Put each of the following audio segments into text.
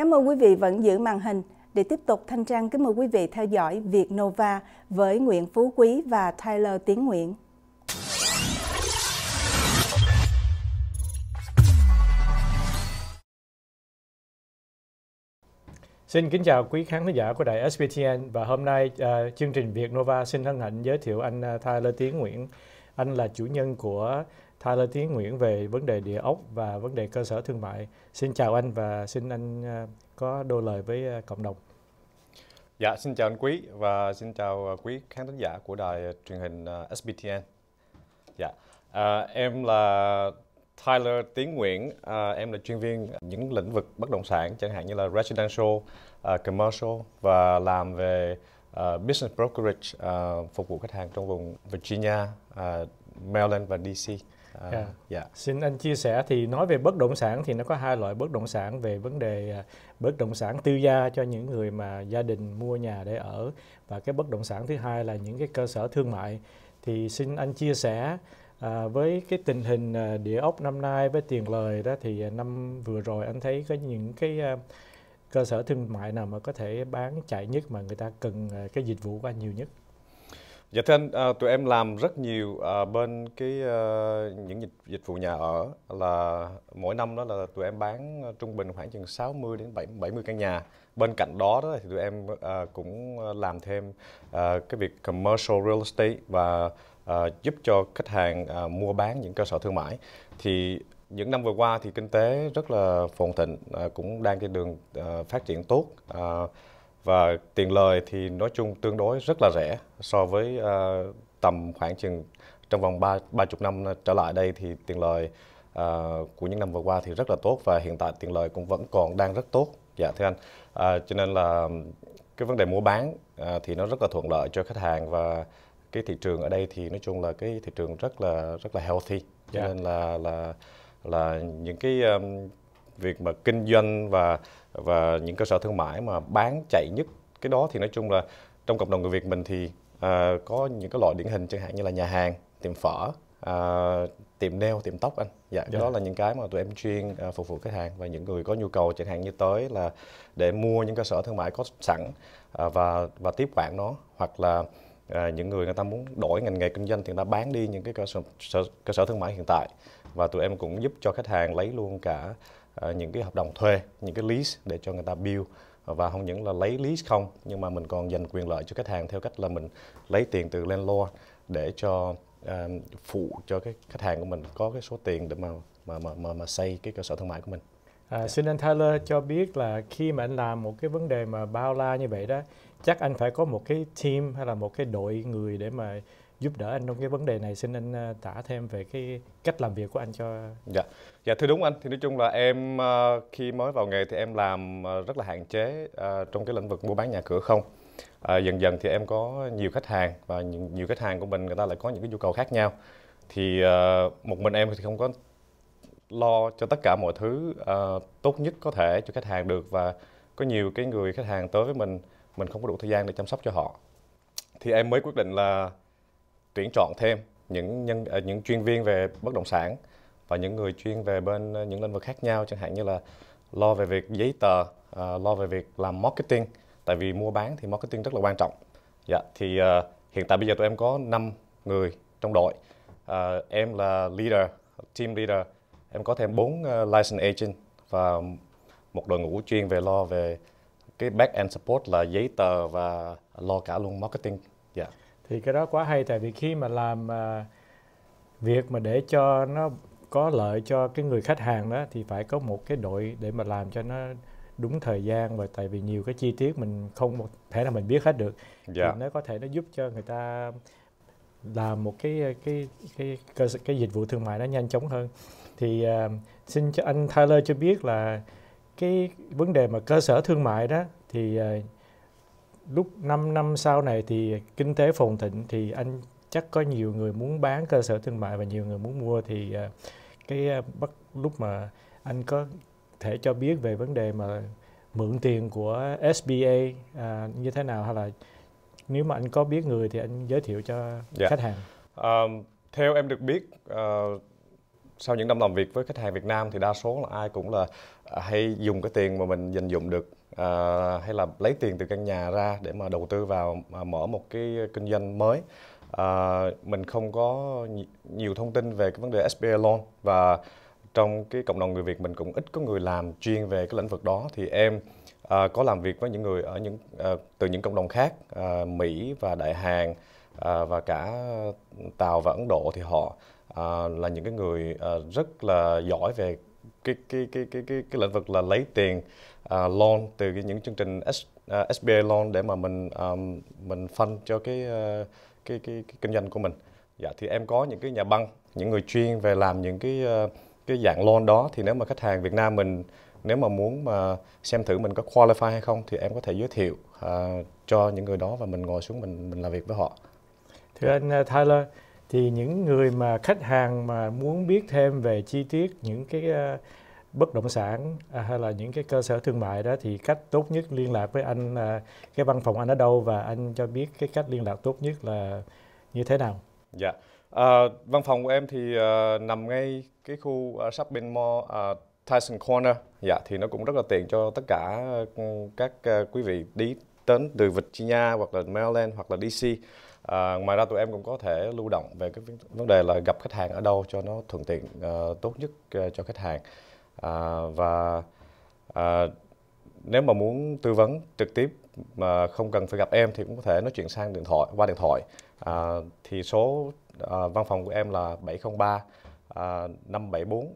Cảm ơn quý vị vẫn giữ màn hình. Để tiếp tục, Thanh Trang kính mời quý vị theo dõi Việt Nova với Nguyễn Phú Quý và Tyler Tiến Nguyễn. Xin kính chào quý khán giả của đài SBTN và hôm nay uh, chương trình Việt Nova xin hân hạnh giới thiệu anh uh, Tyler Tiến Nguyễn. Anh là chủ nhân của Tyler Tiến Nguyễn về vấn đề địa ốc và vấn đề cơ sở thương mại. Xin chào anh và xin anh à, có đôi lời với à, cộng đồng. Dạ, xin chào anh Quý và xin chào à, quý khán thính giả của đài truyền hình SBTN. Dạ, à, em là Tyler Tiến Nguyễn, à, em là chuyên viên những lĩnh vực bất động sản chẳng hạn như là residential, uh, commercial và làm về uh, business brokerage uh, phục vụ khách hàng trong vùng Virginia, uh, Maryland và DC. Uh, yeah. Yeah. Dạ. Xin anh chia sẻ thì nói về bất động sản thì nó có hai loại bất động sản về vấn đề à, bất động sản tư gia cho những người mà gia đình mua nhà để ở và cái bất động sản thứ hai là những cái cơ sở thương mại thì xin anh chia sẻ À, với cái tình hình à, địa ốc năm nay với tiền lời đó thì năm vừa rồi anh thấy có những cái cơ sở thương mại nào mà có thể bán chạy nhất mà người ta cần cái dịch vụ của anh nhiều nhất? Dạ thưa anh, à, tụi em làm rất nhiều à, bên cái à, những dịch, dịch vụ nhà ở là mỗi năm đó là tụi em bán à, trung bình khoảng chừng 60 đến 7, 70 căn nhà. Bên cạnh đó đó thì tụi em à, cũng à, làm thêm à, cái việc commercial real estate và à, giúp cho khách hàng à, mua bán những cơ sở thương mại. Thì những năm vừa qua thì kinh tế rất là phồn thịnh, à, cũng đang trên đường à, phát triển tốt. À, và tiền lời thì nói chung tương đối rất là rẻ so với à, tầm khoảng chừng trong vòng ba ba chục năm trở lại đây thì tiền lời à, của những năm vừa qua thì rất là tốt và hiện tại tiền lời cũng vẫn còn đang rất tốt dạ thưa anh à, cho nên là cái vấn đề mua bán à, thì nó rất là thuận lợi cho khách hàng và cái thị trường ở đây thì nói chung là cái thị trường rất là rất là healthy cho yeah. Dạ. nên là là là những cái um, việc mà kinh doanh và và những cơ sở thương mại mà bán chạy nhất cái đó thì nói chung là trong cộng đồng người Việt mình thì à, có những cái loại điển hình chẳng hạn như là nhà hàng, tiệm phở, à, tiệm nail, tiệm tóc anh. Dạ, dạ. đó là những cái mà tụi em chuyên à, phục vụ khách hàng và những người có nhu cầu chẳng hạn như tới là để mua những cơ sở thương mại có sẵn à, và và tiếp quản nó hoặc là à, những người người ta muốn đổi ngành nghề kinh doanh thì người ta bán đi những cái cơ sở, cơ sở thương mại hiện tại và tụi em cũng giúp cho khách hàng lấy luôn cả Ờ, những cái hợp đồng thuê, những cái lease để cho người ta build và không những là lấy lease không nhưng mà mình còn dành quyền lợi cho khách hàng theo cách là mình lấy tiền từ landlord để cho um, phụ cho cái khách hàng của mình có cái số tiền để mà mà mà mà, mà xây cái cơ sở thương mại của mình. À, xin anh Tyler cho biết là khi mà anh làm một cái vấn đề mà bao la như vậy đó, chắc anh phải có một cái team hay là một cái đội người để mà giúp đỡ anh trong cái vấn đề này xin anh ờ, tả thêm về cái cách làm việc của anh cho dạ dạ thưa đúng anh thì nói chung là em ờ, khi mới vào nghề thì em làm ờ, rất là hạn chế trong cái lĩnh vực mua bán nhà cửa không dần dần thì em có nhiều khách hàng và nhiều khách hàng của mình người ta lại có những cái nhu cầu khác nhau thì một mình em thì không có lo cho tất cả mọi thứ tốt nhất có thể cho khách hàng được và có nhiều cái người khách hàng tới với mình mình không có đủ thời gian để chăm sóc cho họ thì em mới quyết định là tuyển chọn thêm những nhân à, những chuyên viên về bất động sản và những người chuyên về bên à, những lĩnh vực khác nhau chẳng hạn như là lo về việc giấy tờ à, lo về việc làm marketing tại vì mua bán thì marketing rất là quan trọng dạ thì uh, hiện tại bây giờ tụi em có 5 người trong đội uh, em là leader team leader em có thêm 4 uh, license agent và một đội ngũ chuyên về lo về cái back end support là giấy tờ và lo cả luôn marketing dạ yeah thì cái đó quá hay tại vì khi mà làm uh, việc mà để cho nó có lợi cho cái người khách hàng đó thì phải có một cái đội để mà làm cho nó đúng thời gian và tại vì nhiều cái chi tiết mình không thể là mình biết hết được yeah. thì dạ. nó có thể nó giúp cho người ta làm một cái cái cái cái, cái dịch vụ thương mại nó nhanh chóng hơn thì uh, xin cho anh Tyler cho biết là cái vấn đề mà cơ sở thương mại đó thì uh, lúc 5 năm sau này thì kinh tế phồn thịnh thì anh chắc có nhiều người muốn bán cơ sở thương mại và nhiều người muốn mua thì ờ, cái ờ, bắt lúc mà anh có thể cho biết về vấn đề mà mượn tiền của SBA à, như thế nào hay là nếu mà anh có biết người thì anh giới thiệu cho dạ. khách hàng. À, theo em được biết à, sau những năm làm việc với khách hàng Việt Nam thì đa số là ai cũng là à, hay dùng cái tiền mà mình dành dụng được à, hay là lấy tiền từ căn nhà ra để mà đầu tư vào mà mở một cái kinh doanh mới à, mình không có nhiều thông tin về cái vấn đề SBA loan và trong cái cộng đồng người Việt mình cũng ít có người làm chuyên về cái lĩnh vực đó thì em à, có làm việc với những người ở những à, từ những cộng đồng khác à, Mỹ và Đại Hàn à, và cả Tàu và Ấn Độ thì họ à, là những cái người à, rất là giỏi về cái cái cái cái cái cái lĩnh vực là lấy tiền uh, loan từ cái những chương trình S, uh, à, SBA loan để mà mình um, mình phân cho cái, uh, cái, cái cái kinh doanh của mình. Dạ thì em có những cái nhà băng, những người chuyên về làm những cái uh, cái dạng loan đó thì nếu mà khách hàng Việt Nam mình nếu mà muốn mà xem thử mình có qualify hay không thì em có thể giới thiệu uh, cho những người đó và mình ngồi xuống mình mình làm việc với họ. Thưa anh Tyler, thì những người mà khách hàng mà muốn biết thêm về chi tiết những cái uh, bất động sản à, hay là những cái cơ sở thương mại đó thì cách tốt nhất liên lạc với anh là cái văn phòng anh ở đâu và anh cho biết cái cách liên lạc tốt nhất là như thế nào. Dạ. À, văn phòng của em thì à, nằm ngay cái khu uh, shopping mall à, Tyson Corner. Dạ thì nó cũng rất là tiện cho tất cả ừ, các uh, quý vị đi đến từ Virginia hoặc là Maryland hoặc là DC À, ngoài ra tụi em cũng có thể lưu động về cái vấn đề là gặp khách hàng ở đâu cho nó thuận tiện uh, tốt nhất uh, cho khách hàng à, và à, nếu mà muốn tư vấn trực tiếp mà không cần phải gặp em thì cũng có thể nói chuyện sang điện thoại qua điện thoại à, thì số à, văn phòng của em là 703 à, 574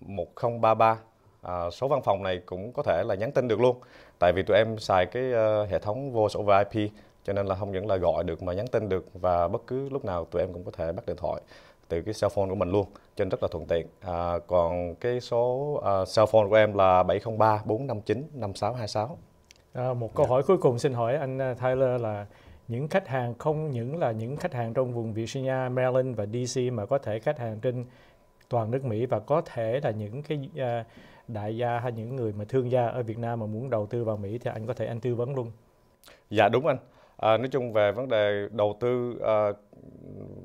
1033 à, số văn phòng này cũng có thể là nhắn tin được luôn tại vì tụi em xài cái uh, hệ thống vô sổ VIP cho nên là không những là gọi được mà nhắn tin được và bất cứ lúc nào tụi em cũng có thể bắt điện thoại từ cái cell phone của mình luôn cho nên rất là thuận tiện à, còn cái số uh, cell phone của em là 703 459 5626 à, một câu yeah. Dạ. hỏi cuối cùng xin hỏi anh à, Tyler là những khách hàng không những là những khách hàng trong vùng Virginia, Maryland và DC mà có thể khách hàng trên toàn nước Mỹ và có thể là những cái uh, đại gia hay những người mà thương gia ở Việt Nam mà muốn đầu tư vào Mỹ thì anh có thể anh tư vấn luôn. Dạ đúng anh à, nói chung về vấn đề đầu tư à,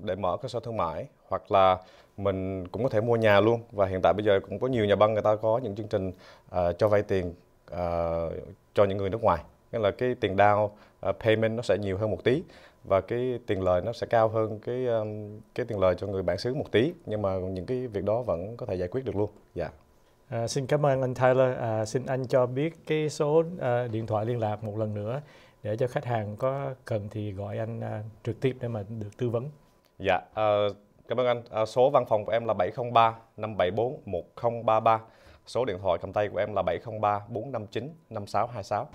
để mở cơ sở thương mại hoặc là mình cũng có thể mua nhà luôn và hiện tại bây giờ cũng có nhiều nhà băng người ta có những chương trình à, cho vay tiền à, cho những người nước ngoài nghĩa là cái tiền down uh, payment nó sẽ nhiều hơn một tí và cái tiền lời nó sẽ cao hơn cái cái tiền lời cho người bản xứ một tí nhưng mà những cái việc đó vẫn có thể giải quyết được luôn dạ yeah. À, xin cảm ơn anh Tyler. À, xin anh cho biết cái số à, điện thoại liên lạc một lần nữa để cho khách hàng có cần thì gọi anh à, trực tiếp để mà được tư vấn. Dạ, à, cảm ơn anh. À, số văn phòng của em là 703 574 1033. Số điện thoại cầm tay của em là 703 459 5626.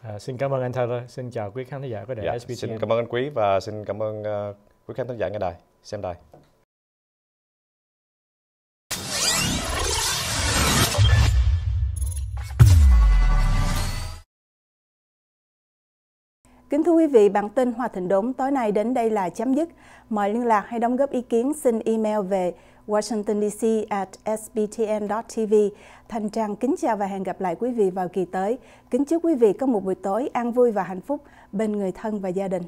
À, xin cảm ơn anh Tyler. Xin chào quý khán giả của đài dạ, SBTN. Xin cảm ơn anh quý và xin cảm ơn uh, quý khán giả nghe đài, xem đài. thưa quý vị, bản tin Hòa Thịnh Đốn tối nay đến đây là chấm dứt. Mọi liên lạc hay đóng góp ý kiến xin email về washingtondc at sbtn.tv. Thành Trang kính chào và hẹn gặp lại quý vị vào kỳ tới. Kính chúc quý vị có một buổi tối an vui và hạnh phúc bên người thân và gia đình.